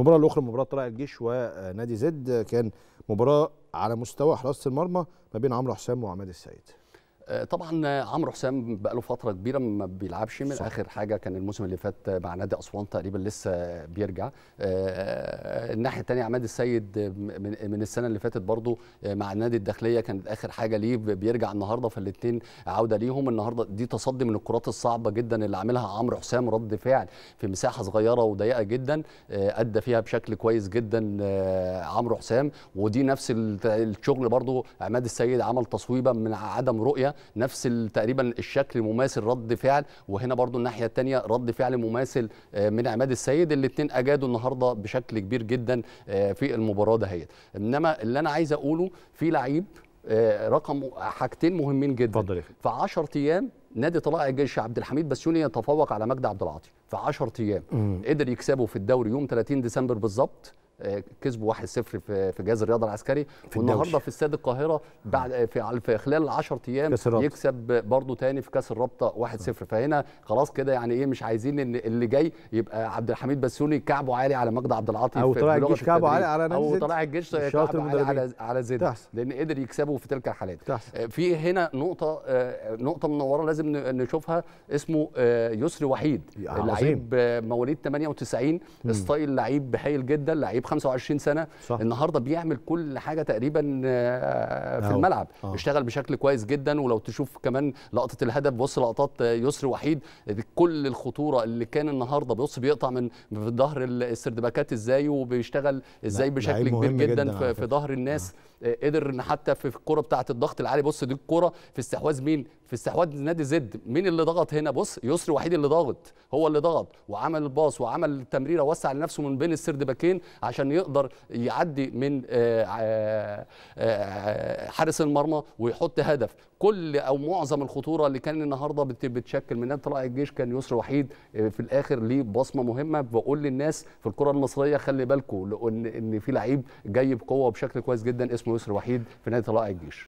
المباراه الاخرى مباراه طلائع الجيش ونادي زد كان مباراه على مستوى حراسه المرمى ما بين عمرو حسام وعماد السيد آه، طبعا آه، عمرو حسام بقى له فتره كبيره ما بيلعبش من صح. اخر حاجه كان الموسم اللي فات مع نادي اسوان تقريبا لسه بيرجع آه، الناحيه الثانيه عماد السيد من السنه اللي فاتت برضه مع نادي الداخليه كانت اخر حاجه ليه بيرجع النهارده فالاثنين عوده ليهم النهارده دي تصدي من الكرات الصعبه جدا اللي عاملها عمرو حسام رد فعل في مساحه صغيره وضيقه جدا ادى فيها بشكل كويس جدا عمرو حسام ودي نفس الشغل برضه عماد السيد عمل تصويبه من عدم رؤيه نفس تقريبا الشكل مماثل رد فعل وهنا برضو الناحيه الثانيه رد فعل مماثل آه، من عماد السيد الاثنين اجادوا النهارده بشكل كبير جدا آه، في المباراه دهيت انما اللي انا عايز اقوله في لعيب آه، رقم حاجتين مهمين جدا اتفضل في 10 ايام نادي طلائع الجيش عبد الحميد بسيوني يتفوق على مجدي عبد العاطي في 10 ايام قدر يكسبه في الدوري يوم 30 ديسمبر بالظبط كسبوا 1-0 في جهاز الرياضه العسكري في والنهارده في استاد القاهره بعد في خلال 10 ايام يكسب برضه تاني في كاس الرابطه 1-0 فهنا خلاص كده يعني ايه مش عايزين ان اللي جاي يبقى عبد الحميد بسيوني كعبه عالي على مجدي عبد العاطي او طلع الجيش كعبه عالي على او طلع الجيش كعبه عالي على على زد لان قدر يكسبه في تلك الحالات آه، في هنا نقطه آه، نقطه منوره لازم نشوفها اسمه آه، يسري وحيد لعيب مواليد 98 ستايل لعيب هايل جدا لعيب 25 سنه صح. النهارده بيعمل كل حاجه تقريبا آه، في الملعب أوه. اشتغل بشكل كويس جدا ولو تشوف كمان لقطه الهدف بص لقطات يسري وحيد كل الخطوره اللي كان النهارده بص بيقطع من في ظهر السردباكات ازاي وبيشتغل ازاي بشكل كبير جدا, جداً في, في ظهر الناس آه. قدر ان حتى في الكره بتاعه الضغط العالي بص دي الكره في استحواذ مين في استحواذ نادي زد مين اللي ضغط هنا بص يسري وحيد اللي ضاغط هو اللي ضغط وعمل الباص وعمل التمريره وسع لنفسه من بين السرد باكين عشان يقدر يعدي من آه، آه، آه، حارس المرمى ويحط هدف كل او معظم الخطوره اللي كان النهارده بتشكل من نادي طلائع الجيش كان يسري وحيد في الاخر ليه بصمه مهمه بقول للناس في الكره المصريه خلي بالكم ان في لعيب جاي بقوه وبشكل كويس جدا اسمه يسري وحيد في نادي طلائع الجيش